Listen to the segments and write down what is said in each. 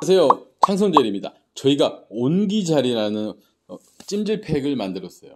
안녕하세요. 창선젤입니다. 저희가 온기자리라는 어, 찜질팩을 만들었어요.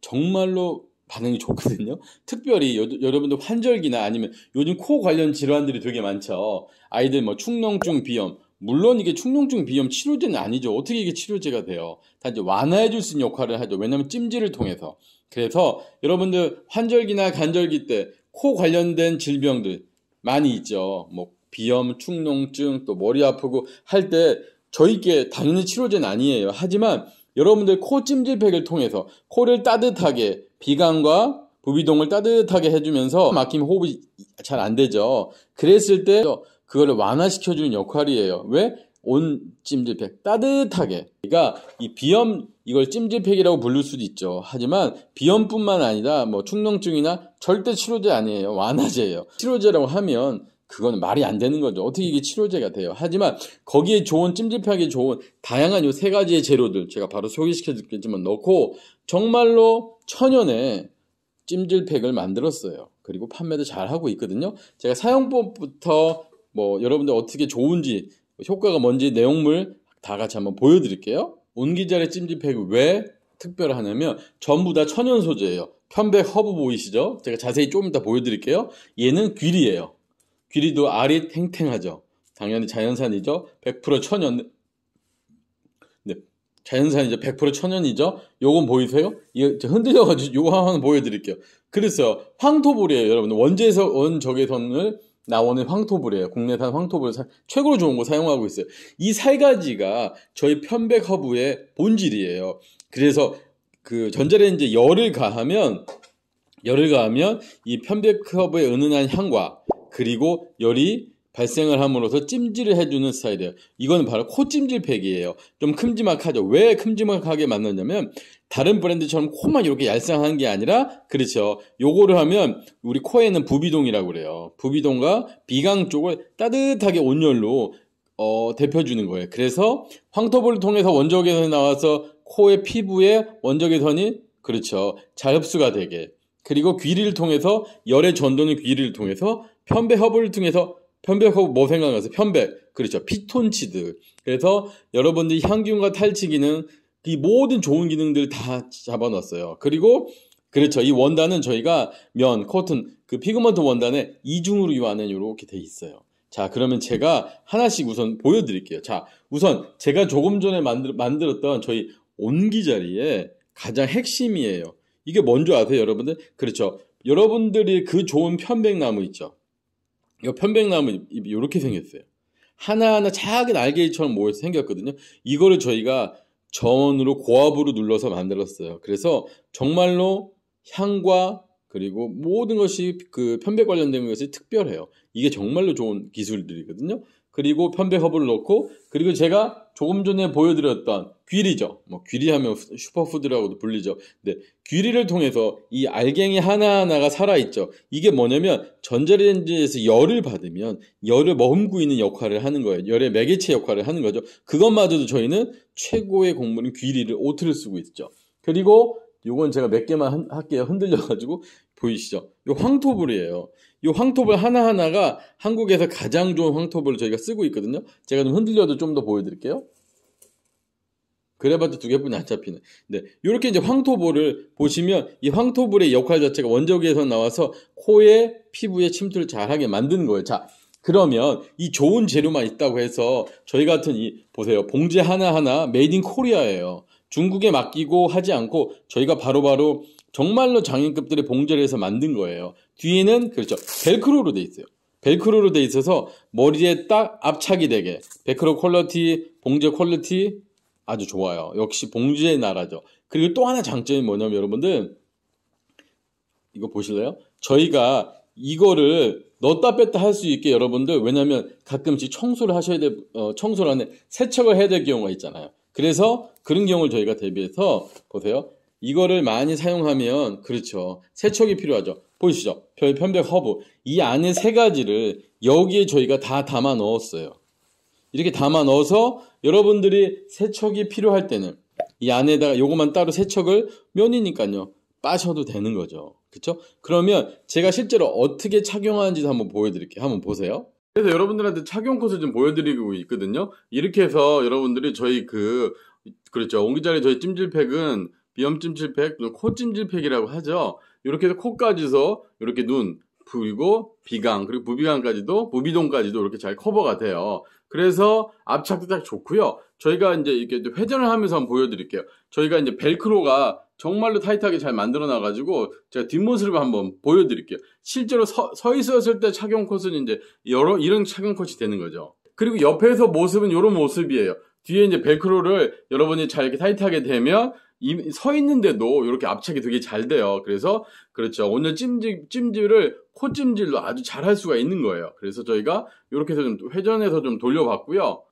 정말로 반응이 좋거든요. 특별히 여, 러분들 환절기나 아니면 요즘 코 관련 질환들이 되게 많죠. 아이들 뭐 충농증 비염. 물론 이게 충농증 비염 치료제는 아니죠. 어떻게 이게 치료제가 돼요? 다이 완화해 줄수 있는 역할을 하죠. 왜냐하면 찜질을 통해서. 그래서 여러분들 환절기나 간절기 때 코 관련된 질병들 많이 있죠. 뭐 비염, 축농증, 또 머리 아프고 할 때 저희께 당연히 치료제는 아니에요. 하지만 여러분들 코 찜질팩을 통해서 코를 따뜻하게 비강과 부비동을 따뜻하게 해주면서 막히면 호흡이 잘 안 되죠. 그랬을 때그거를 완화시켜주는 역할이에요. 왜? 온 찜질팩 따뜻하게 그러니까 이 비염 이걸 찜질팩이라고 부를 수도 있죠 하지만 비염뿐만 아니라 뭐 축농증이나 절대 치료제 아니에요 완화제예요 치료제라고 하면 그건 말이 안 되는 거죠. 어떻게 이게 치료제가 돼요? 하지만 거기에 좋은 찜질팩에 좋은 다양한 요 세 가지의 재료들 제가 바로 소개시켜 드리겠지만 넣고 정말로 천연의 찜질팩을 만들었어요. 그리고 판매도 잘 하고 있거든요. 제가 사용법부터 뭐 여러분들 어떻게 좋은지 효과가 뭔지 내용물 다 같이 한번 보여드릴게요. 온기자의 찜질팩 왜 특별하냐면 전부 다 천연 소재예요. 편백 허브 보이시죠? 제가 자세히 조금 이따 보여드릴게요. 얘는 귀리예요. 귀리도 알이 탱탱하죠. 당연히 자연산이죠. 100% 천연. 네. 자연산이죠. 100% 천연이죠. 요건 보이세요? 이거 흔들려가지고 요거 한번 보여드릴게요. 그래서 황토불이에요 여러분. 원재에서 온적외선을 나오는 황토불이에요. 국내산 황토불 최고로 좋은 거 사용하고 있어요. 이 세가지가 저희 편백 허브의 본질이에요. 그래서 그 전자레인지 에 열을 가하면 열을 가하면 이 편백 허브의 은은한 향과 그리고 열이 발생을 함으로써 찜질을 해주는 스타일이에요. 이건 바로 코찜질팩이에요. 좀 큼지막하죠. 왜 큼지막하게 만드냐면 다른 브랜드처럼 코만 이렇게 얄쌍한 게 아니라 그렇죠. 요거를 하면 우리 코에는 부비동이라고 그래요. 부비동과 비강 쪽을 따뜻하게 온열로 어, 데펴주는 거예요. 그래서 황토볼을 통해서 원적외선이 나와서 코의 피부에 원적외선이 그렇죠. 잘 흡수가 되게. 그리고 귀리를 통해서 열의 전도는 귀리를 통해서 편백허브를 통해서 편백허브 뭐 생각나세요? 편백 그렇죠 피톤치드 그래서 여러분들이 향균과 탈취 기능 이 모든 좋은 기능들 다 잡아놨어요. 그리고 그렇죠. 이 원단은 저희가 면, 코튼, 그 피그먼트 원단에 이중으로 유하는 이렇게 돼 있어요. 자, 그러면 제가 하나씩 우선 보여드릴게요. 자, 우선 제가 조금 전에 만들, 만들었던 저희 온기자리에 가장 핵심이에요. 이게 뭔지 아세요, 여러분들? 그렇죠. 여러분들이 그 좋은 편백나무 있죠. 이 편백나무 잎이 렇게 생겼어요. 하나하나 작은 알갱이처럼 모여 서 생겼거든요. 이거를 저희가 전으로 고압으로 눌러서 만들었어요. 그래서 정말로 향과 그리고 모든 것이 그 편백 관련된 것이 특별해요. 이게 정말로 좋은 기술들이거든요. 그리고 편백허브를 넣고 그리고 제가 조금 전에 보여드렸던 귀리죠. 뭐 귀리하면 슈퍼푸드라고도 불리죠. 근데 귀리를 통해서 이 알갱이 하나하나가 살아있죠. 이게 뭐냐면 전자레인지에서 열을 받으면 열을 머금고 있는 역할을 하는 거예요. 열의 매개체 역할을 하는 거죠. 그것마저도 저희는 최고의 곡물인 귀리를 오트를 쓰고 있죠. 그리고 이건 제가 몇 개만 할게요. 흔들려가지고 보이시죠? 요 황토불이에요. 이 황토볼 하나하나가 한국에서 가장 좋은 황토볼을 저희가 쓰고 있거든요. 제가 좀 흔들려도 좀 더 보여드릴게요. 그래봐도두 개뿐이 안 잡히는. 네, 이렇게 이제 황토볼을 보시면 이 황토볼의 역할 자체가 원적에서 나와서 코에 피부에 침투를 잘하게 만드는 거예요. 자, 그러면 이 좋은 재료만 있다고 해서 저희 같은 이 보세요 봉지 하나 하나 메이드 인 코리아예요. 중국에 맡기고 하지 않고 저희가 바로바로 바로 정말로 장인급들의 봉제를 해서 만든 거예요. 뒤에는 그렇죠. 벨크로로 돼 있어요. 벨크로로 돼 있어서 머리에 딱 압착이 되게 벨크로 퀄리티, 봉제 퀄리티 아주 좋아요. 역시 봉제의 나라죠. 그리고 또 하나 장점이 뭐냐면 여러분들 이거 보실래요? 저희가 이거를 넣었다 뺐다 할 수 있게 여러분들 왜냐하면 가끔씩 청소를 하셔야 돼 어, 청소를 하는 세척을 해야 될 경우가 있잖아요. 그래서 그런 경우를 저희가 대비해서 보세요. 이거를 많이 사용하면 그렇죠. 세척이 필요하죠. 보이시죠? 별, 편백, 허브. 이 안에 세 가지를 여기에 저희가 다 담아 넣었어요. 이렇게 담아 넣어서 여러분들이 세척이 필요할 때는 이 안에다가 요것만 따로 세척을 면이니까요. 빠셔도 되는 거죠. 그쵸? 그러면 제가 실제로 어떻게 착용하는지도 한번 보여드릴게요. 한번 보세요. 그래서 여러분들한테 착용 코스 좀 보여드리고 있거든요. 이렇게 해서 여러분들이 저희 그, 그렇죠. 옹기자리 저희 찜질팩은 비염찜질팩, 코찜질팩이라고 하죠. 이렇게 해서 코까지서 이렇게 눈, 그리고 비강, 그리고 부비강까지도, 부비동까지도 이렇게 잘 커버가 돼요. 그래서 압착도 딱 좋고요. 저희가 이제 이렇게 회전을 하면서 한번 보여드릴게요. 저희가 이제 벨크로가 정말로 타이트하게 잘 만들어 놔가지고 제가 뒷모습을 한번 보여드릴게요. 실제로 서, 서 있었을 때 착용 컷은 이제 여러 이런 착용 컷이 되는 거죠. 그리고 옆에서 모습은 이런 모습이에요. 뒤에 이제 벨크로를 여러분이 잘 이렇게 타이트하게 되면 서 있는데도 이렇게 압착이 되게 잘 돼요. 그래서 그렇죠. 오늘 찜질 찜질을 코찜질로 아주 잘 할 수가 있는 거예요. 그래서 저희가 이렇게 해서 좀 회전해서 좀 돌려봤고요.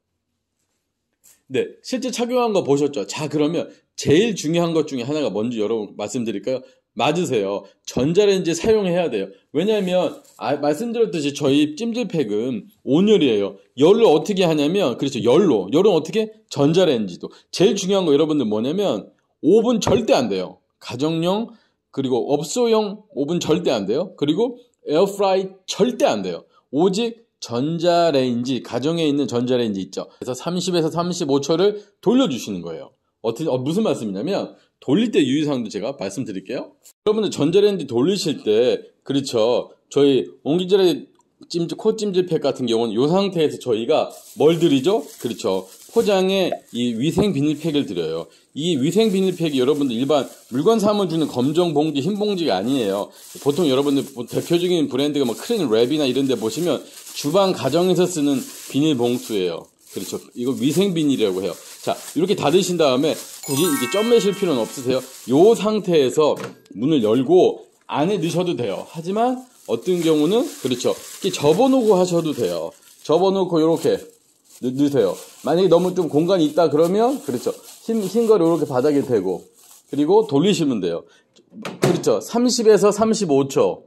네, 실제 착용한 거 보셨죠? 자, 그러면 제일 중요한 것 중에 하나가 뭔지 여러분 말씀드릴까요? 맞으세요. 전자레인지 사용해야 돼요. 왜냐하면 아, 말씀드렸듯이 저희 찜질팩은 온열이에요. 열로 어떻게 하냐면 그렇죠. 열로 열은 어떻게 전자레인지도 제일 중요한 거 여러분들 뭐냐면 오븐 절대 안 돼요. 가정용 그리고 업소용 오븐 절대 안 돼요. 그리고 에어프라이 절대 안 돼요. 오직 전자레인지 가정에 있는 전자레인지 있죠. 그래서 30에서 35초를 돌려주시는 거예요. 어떻게 어, 무슨 말씀이냐면 돌릴 때 유의사항도 제가 말씀드릴게요. 여러분들 전자레인지 돌리실 때 그렇죠. 저희 옹기절에 찜질 코 찜질팩 같은 경우는 이 상태에서 저희가 뭘 드리죠? 그렇죠. 포장에 이 위생 비닐팩을 드려요. 이 위생 비닐팩이 여러분들 일반 물건 사면 주는 검정 봉지, 흰 봉지가 아니에요. 보통 여러분들 대표적인 브랜드가 뭐 크린 랩이나 이런 데 보시면 주방 가정에서 쓰는 비닐 봉투예요. 그렇죠. 이거 위생 비닐이라고 해요. 자, 이렇게 닫으신 다음에 굳이 이게 점매실 필요는 없으세요. 이 상태에서 문을 열고 안에 넣으셔도 돼요. 하지만 어떤 경우는 그렇죠. 이렇게 접어놓고 하셔도 돼요. 접어놓고 이렇게 넣으세요. 만약에 너무 좀 공간이 있다 그러면 그렇죠. 흰, 흰 거를 이렇게 바닥에 대고 그리고 돌리시면 돼요. 그렇죠. 30에서 35초.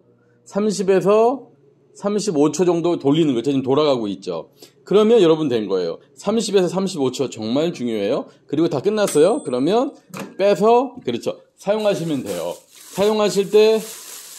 30에서 35초 정도 돌리는 거예 지금 돌아가고 있죠. 그러면 여러분 된 거예요. 30에서 35초 정말 중요해요. 그리고 다 끝났어요. 그러면 빼서 그렇죠. 사용하시면 돼요. 사용하실 때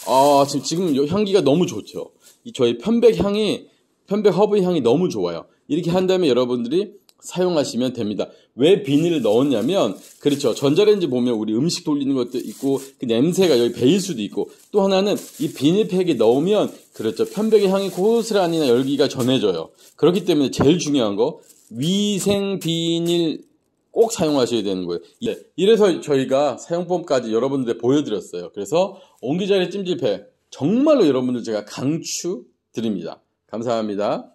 아, 지금, 지금 향기가 너무 좋죠. 이 저희 편백 향이, 편백 허브 향이 너무 좋아요. 이렇게 한 다음에 여러분들이 사용하시면 됩니다. 왜 비닐을 넣었냐면, 그렇죠. 전자레인지 보면 우리 음식 돌리는 것도 있고, 그 냄새가 여기 배일 수도 있고, 또 하나는 이 비닐팩에 넣으면, 그렇죠. 편백의 향이 고스란히나 열기가 전해져요. 그렇기 때문에 제일 중요한 거, 위생 비닐 꼭 사용하셔야 되는 거예요. 네. 이래서 저희가 사용법까지 여러분들 보여드렸어요. 그래서 옹기자리 찜질팩 정말로 여러분들 제가 강추 드립니다. 감사합니다.